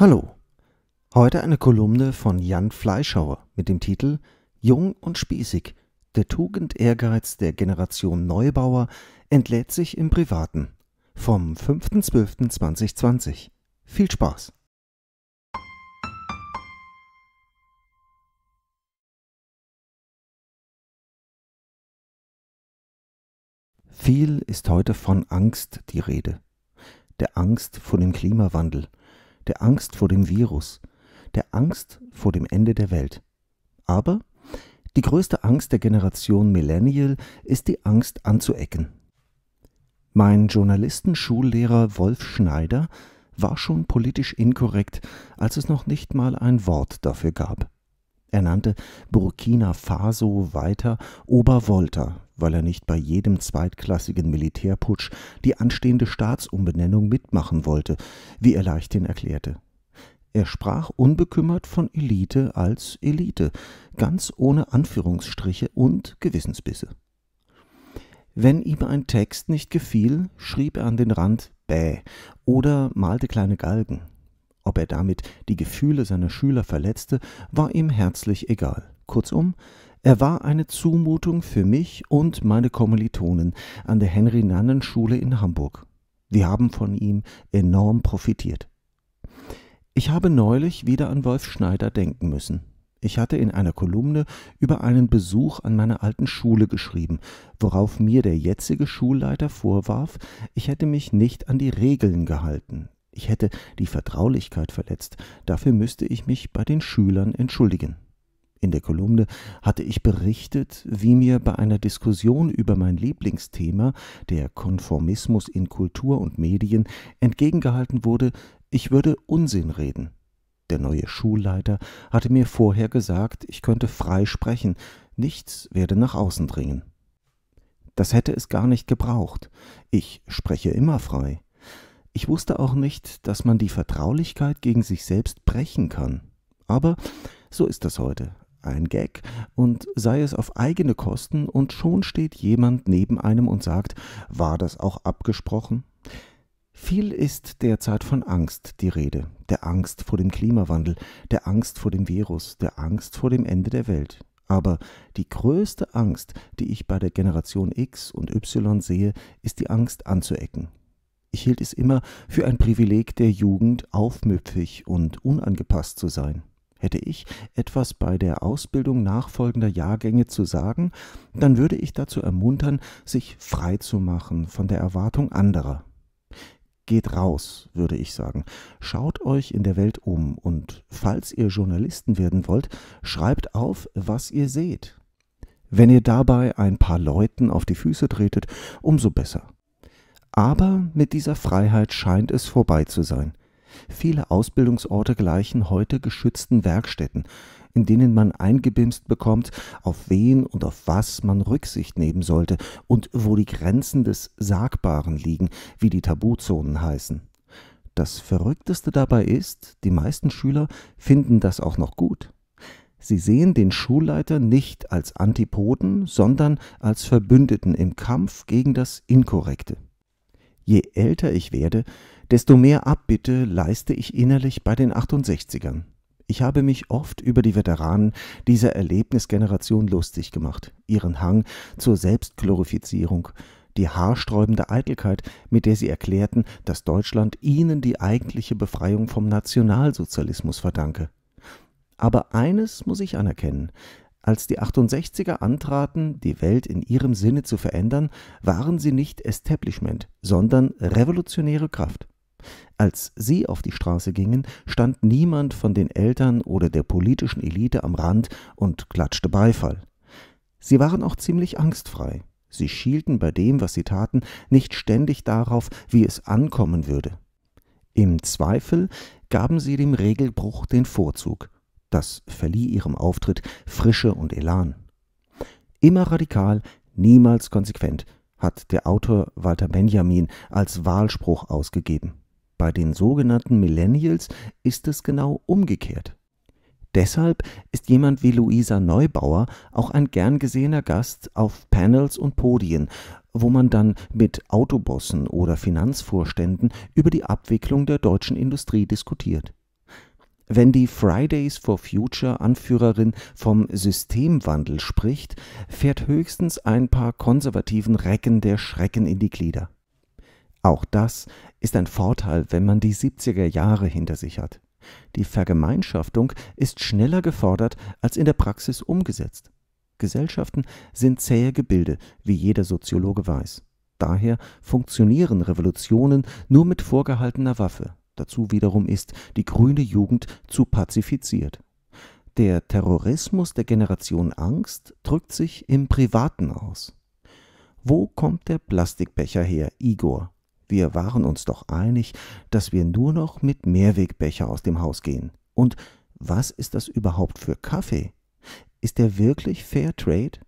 Hallo. Heute eine Kolumne von Jan Fleischhauer mit dem Titel Jung und spießig. Der Tugend-Ehrgeiz der Generation Neubauer entlädt sich im Privaten. Vom 5.12.2020. Viel Spaß. Viel ist heute von Angst die Rede. Der Angst vor dem Klimawandel – der Angst vor dem Virus, der Angst vor dem Ende der Welt. Aber die größte Angst der Generation Millennial ist die Angst anzuecken. Mein Journalistenschullehrer Wolf Schneider war schon politisch inkorrekt, als es noch nicht mal ein Wort dafür gab. Er nannte Burkina Faso weiter Obervolta weil er nicht bei jedem zweitklassigen Militärputsch die anstehende Staatsumbenennung mitmachen wollte, wie er leichthin erklärte. Er sprach unbekümmert von Elite als Elite, ganz ohne Anführungsstriche und Gewissensbisse. Wenn ihm ein Text nicht gefiel, schrieb er an den Rand Bäh oder malte kleine Galgen. Ob er damit die Gefühle seiner Schüler verletzte, war ihm herzlich egal. Kurzum, er war eine Zumutung für mich und meine Kommilitonen an der Henry-Nannen-Schule in Hamburg. Wir haben von ihm enorm profitiert. Ich habe neulich wieder an Wolf Schneider denken müssen. Ich hatte in einer Kolumne über einen Besuch an meiner alten Schule geschrieben, worauf mir der jetzige Schulleiter vorwarf, ich hätte mich nicht an die Regeln gehalten. Ich hätte die Vertraulichkeit verletzt. Dafür müsste ich mich bei den Schülern entschuldigen. In der Kolumne hatte ich berichtet, wie mir bei einer Diskussion über mein Lieblingsthema, der Konformismus in Kultur und Medien, entgegengehalten wurde, ich würde Unsinn reden. Der neue Schulleiter hatte mir vorher gesagt, ich könnte frei sprechen, nichts werde nach außen dringen. Das hätte es gar nicht gebraucht. Ich spreche immer frei. Ich wusste auch nicht, dass man die Vertraulichkeit gegen sich selbst brechen kann. Aber so ist das heute ein Gag und sei es auf eigene Kosten und schon steht jemand neben einem und sagt, war das auch abgesprochen? Viel ist derzeit von Angst die Rede, der Angst vor dem Klimawandel, der Angst vor dem Virus, der Angst vor dem Ende der Welt. Aber die größte Angst, die ich bei der Generation X und Y sehe, ist die Angst anzuecken, ich hielt es immer für ein Privileg der Jugend, aufmüpfig und unangepasst zu sein. Hätte ich etwas bei der Ausbildung nachfolgender Jahrgänge zu sagen, dann würde ich dazu ermuntern, sich frei zu machen von der Erwartung anderer. Geht raus, würde ich sagen. Schaut euch in der Welt um und falls ihr Journalisten werden wollt, schreibt auf, was ihr seht. Wenn ihr dabei ein paar Leuten auf die Füße tretet, umso besser. Aber mit dieser Freiheit scheint es vorbei zu sein. Viele Ausbildungsorte gleichen heute geschützten Werkstätten, in denen man eingebimst bekommt, auf wen und auf was man Rücksicht nehmen sollte und wo die Grenzen des Sagbaren liegen, wie die Tabuzonen heißen. Das Verrückteste dabei ist, die meisten Schüler finden das auch noch gut. Sie sehen den Schulleiter nicht als Antipoden, sondern als Verbündeten im Kampf gegen das Inkorrekte. Je älter ich werde, desto mehr Abbitte leiste ich innerlich bei den 68ern. Ich habe mich oft über die Veteranen dieser Erlebnisgeneration lustig gemacht, ihren Hang zur Selbstglorifizierung, die haarsträubende Eitelkeit, mit der sie erklärten, dass Deutschland ihnen die eigentliche Befreiung vom Nationalsozialismus verdanke. Aber eines muss ich anerkennen, als die 68er antraten, die Welt in ihrem Sinne zu verändern, waren sie nicht Establishment, sondern revolutionäre Kraft. Als sie auf die Straße gingen, stand niemand von den Eltern oder der politischen Elite am Rand und klatschte Beifall. Sie waren auch ziemlich angstfrei. Sie schielten bei dem, was sie taten, nicht ständig darauf, wie es ankommen würde. Im Zweifel gaben sie dem Regelbruch den Vorzug das verlieh ihrem Auftritt Frische und Elan. Immer radikal, niemals konsequent, hat der Autor Walter Benjamin als Wahlspruch ausgegeben. Bei den sogenannten Millennials ist es genau umgekehrt. Deshalb ist jemand wie Luisa Neubauer auch ein gern gesehener Gast auf Panels und Podien, wo man dann mit Autobossen oder Finanzvorständen über die Abwicklung der deutschen Industrie diskutiert. Wenn die Fridays for Future Anführerin vom Systemwandel spricht, fährt höchstens ein paar konservativen Recken der Schrecken in die Glieder. Auch das ist ein Vorteil, wenn man die 70er Jahre hinter sich hat. Die Vergemeinschaftung ist schneller gefordert als in der Praxis umgesetzt. Gesellschaften sind zähe Gebilde, wie jeder Soziologe weiß. Daher funktionieren Revolutionen nur mit vorgehaltener Waffe, Dazu wiederum ist die grüne Jugend zu pazifiziert. Der Terrorismus der Generation Angst drückt sich im Privaten aus. Wo kommt der Plastikbecher her, Igor? Wir waren uns doch einig, dass wir nur noch mit Mehrwegbecher aus dem Haus gehen. Und was ist das überhaupt für Kaffee? Ist der wirklich Fair Trade?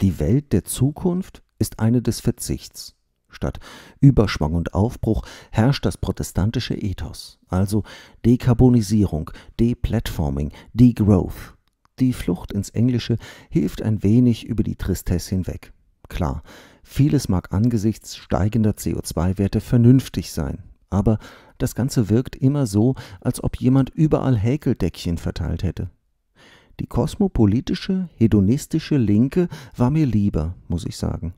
Die Welt der Zukunft ist eine des Verzichts. Statt Überschwang und Aufbruch herrscht das protestantische Ethos, also Dekarbonisierung, Deplatforming, Degrowth. Die Flucht ins Englische hilft ein wenig über die Tristesse hinweg. Klar, vieles mag angesichts steigender CO2-Werte vernünftig sein, aber das Ganze wirkt immer so, als ob jemand überall Häkeldeckchen verteilt hätte. Die kosmopolitische, hedonistische Linke war mir lieber, muss ich sagen.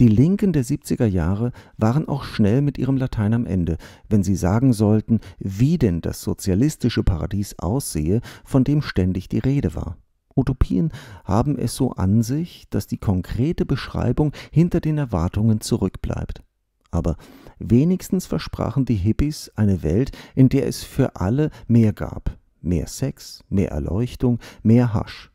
Die Linken der 70er Jahre waren auch schnell mit ihrem Latein am Ende, wenn sie sagen sollten, wie denn das sozialistische Paradies aussehe, von dem ständig die Rede war. Utopien haben es so an sich, dass die konkrete Beschreibung hinter den Erwartungen zurückbleibt. Aber wenigstens versprachen die Hippies eine Welt, in der es für alle mehr gab. Mehr Sex, mehr Erleuchtung, mehr Hasch.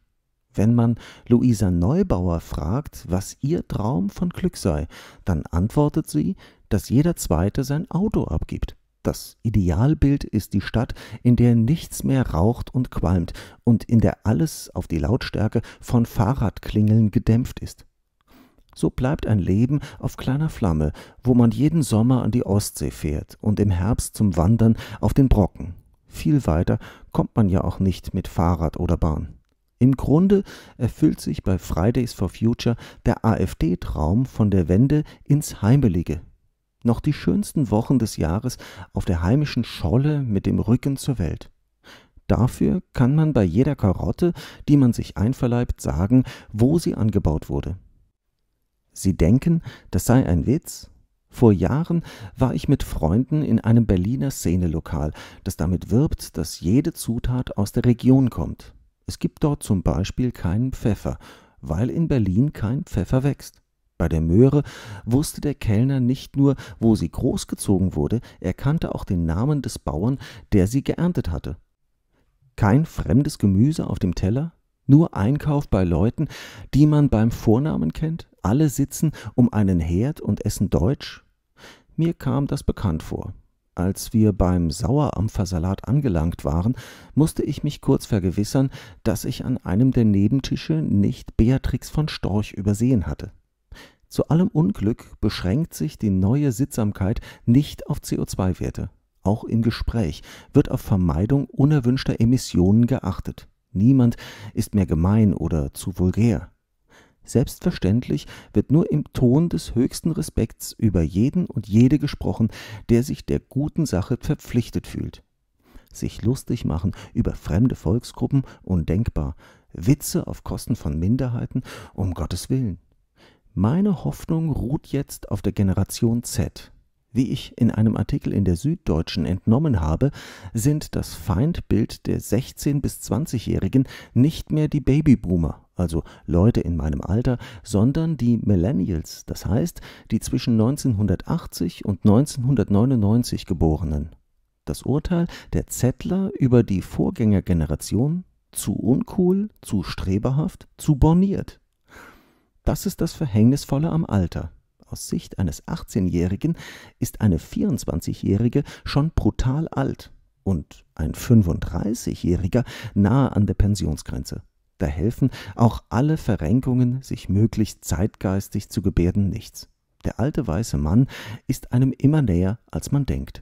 Wenn man Luisa Neubauer fragt, was ihr Traum von Glück sei, dann antwortet sie, dass jeder Zweite sein Auto abgibt. Das Idealbild ist die Stadt, in der nichts mehr raucht und qualmt und in der alles auf die Lautstärke von Fahrradklingeln gedämpft ist. So bleibt ein Leben auf kleiner Flamme, wo man jeden Sommer an die Ostsee fährt und im Herbst zum Wandern auf den Brocken. Viel weiter kommt man ja auch nicht mit Fahrrad oder Bahn. Im Grunde erfüllt sich bei Fridays for Future der AfD-Traum von der Wende ins Heimelige. Noch die schönsten Wochen des Jahres auf der heimischen Scholle mit dem Rücken zur Welt. Dafür kann man bei jeder Karotte, die man sich einverleibt, sagen, wo sie angebaut wurde. Sie denken, das sei ein Witz? Vor Jahren war ich mit Freunden in einem Berliner Szenelokal, das damit wirbt, dass jede Zutat aus der Region kommt. Es gibt dort zum Beispiel keinen Pfeffer, weil in Berlin kein Pfeffer wächst. Bei der Möhre wusste der Kellner nicht nur, wo sie großgezogen wurde, er kannte auch den Namen des Bauern, der sie geerntet hatte. Kein fremdes Gemüse auf dem Teller, nur Einkauf bei Leuten, die man beim Vornamen kennt, alle sitzen um einen Herd und essen Deutsch? Mir kam das bekannt vor. Als wir beim Sauerampfersalat angelangt waren, musste ich mich kurz vergewissern, dass ich an einem der Nebentische nicht Beatrix von Storch übersehen hatte. Zu allem Unglück beschränkt sich die neue Sittsamkeit nicht auf CO2-Werte. Auch im Gespräch wird auf Vermeidung unerwünschter Emissionen geachtet. Niemand ist mehr gemein oder zu vulgär. Selbstverständlich wird nur im Ton des höchsten Respekts über jeden und jede gesprochen, der sich der guten Sache verpflichtet fühlt. Sich lustig machen über fremde Volksgruppen undenkbar, Witze auf Kosten von Minderheiten, um Gottes Willen. Meine Hoffnung ruht jetzt auf der Generation Z. Wie ich in einem Artikel in der Süddeutschen entnommen habe, sind das Feindbild der 16- bis 20-Jährigen nicht mehr die Babyboomer also Leute in meinem Alter, sondern die Millennials, das heißt die zwischen 1980 und 1999 Geborenen. Das Urteil der Zettler über die Vorgängergeneration zu uncool, zu streberhaft, zu borniert. Das ist das Verhängnisvolle am Alter. Aus Sicht eines 18-Jährigen ist eine 24-Jährige schon brutal alt und ein 35-Jähriger nahe an der Pensionsgrenze. Da helfen auch alle Verrenkungen, sich möglichst zeitgeistig zu gebärden, nichts. Der alte weiße Mann ist einem immer näher, als man denkt.